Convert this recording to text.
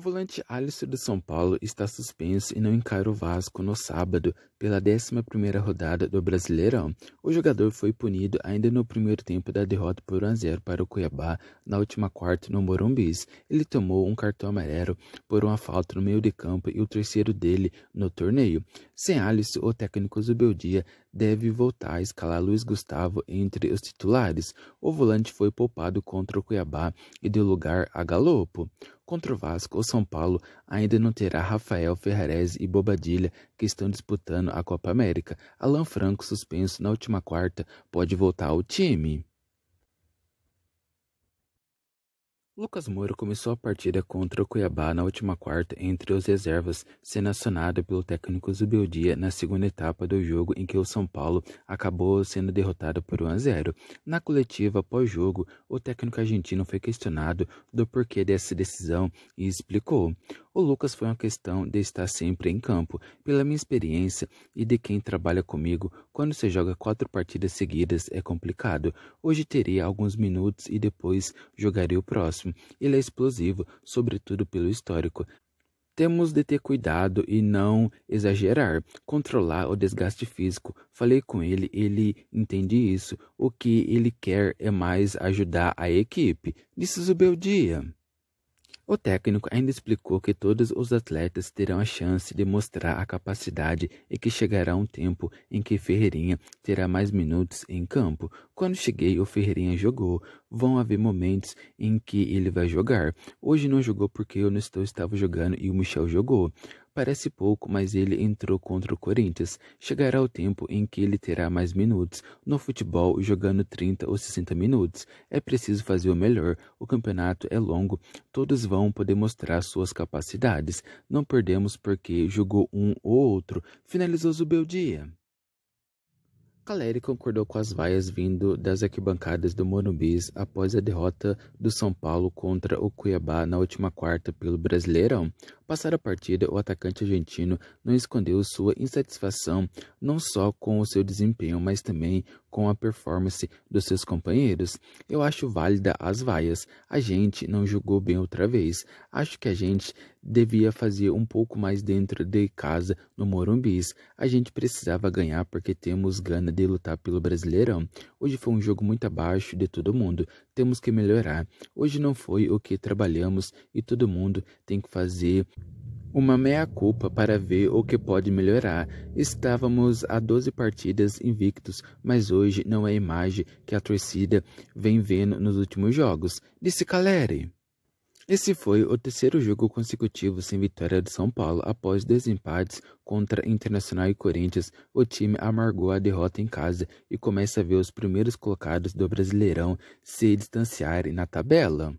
volante Alisson do São Paulo está suspenso e não encara o Vasco no sábado pela 11ª rodada do Brasileirão. O jogador foi punido ainda no primeiro tempo da derrota por 1 a 0 para o Cuiabá na última quarta no Morumbis. Ele tomou um cartão amarelo por uma falta no meio de campo e o terceiro dele no torneio. Sem Alisson, o técnico Zubeldia deve voltar a escalar Luiz Gustavo entre os titulares. O volante foi poupado contra o Cuiabá e deu lugar a Galopo. Contra o Vasco, o São Paulo ainda não terá Rafael Ferrarese e Bobadilha, que estão disputando a Copa América. Alan Franco, suspenso na última quarta, pode voltar ao time. Lucas Moura começou a partida contra o Cuiabá na última quarta entre os reservas, sendo acionado pelo técnico Zubildia na segunda etapa do jogo em que o São Paulo acabou sendo derrotado por 1 a 0. Na coletiva pós-jogo, o técnico argentino foi questionado do porquê dessa decisão e explicou: o Lucas foi uma questão de estar sempre em campo, pela minha experiência e de quem trabalha comigo. Quando se joga quatro partidas seguidas é complicado. Hoje teria alguns minutos e depois jogaria o próximo. Ele é explosivo, sobretudo pelo histórico. Temos de ter cuidado e não exagerar, controlar o desgaste físico. Falei com ele, ele entende isso. O que ele quer é mais ajudar a equipe. Disse Zubeldia. O técnico ainda explicou que todos os atletas terão a chance de mostrar a capacidade e que chegará um tempo em que Ferreirinha terá mais minutos em campo. Quando cheguei, o Ferreirinha jogou. Vão haver momentos em que ele vai jogar. Hoje não jogou porque eu não estou, estava jogando e o Michel jogou. Parece pouco, mas ele entrou contra o Corinthians. Chegará o tempo em que ele terá mais minutos. No futebol, jogando 30 ou 60 minutos, é preciso fazer o melhor. O campeonato é longo, todos vão poder mostrar suas capacidades. Não perdemos porque jogou um ou outro. Finalizou Zubeldia. Caleri concordou com as vaias vindo das arquibancadas do Morumbis após a derrota do São Paulo contra o Cuiabá na última quarta pelo Brasileirão. Passada a partida, o atacante argentino não escondeu sua insatisfação não só com o seu desempenho, mas também com a performance dos seus companheiros. Eu acho válida as vaias. A gente não jogou bem outra vez. Acho que a gente devia fazer um pouco mais dentro de casa no Morumbis. A gente precisava ganhar porque temos gana de lutar pelo Brasileirão. Hoje foi um jogo muito abaixo de todo mundo. Temos que melhorar. Hoje não foi o que trabalhamos e todo mundo tem que fazer uma meia-culpa para ver o que pode melhorar. Estávamos a 12 partidas invictos, mas hoje não é a imagem que a torcida vem vendo nos últimos jogos, disse Caleri. Esse foi o terceiro jogo consecutivo sem vitória do São Paulo após desempates contra Internacional e Corinthians. O time amargou a derrota em casa e começa a ver os primeiros colocados do Brasileirão se distanciarem na tabela.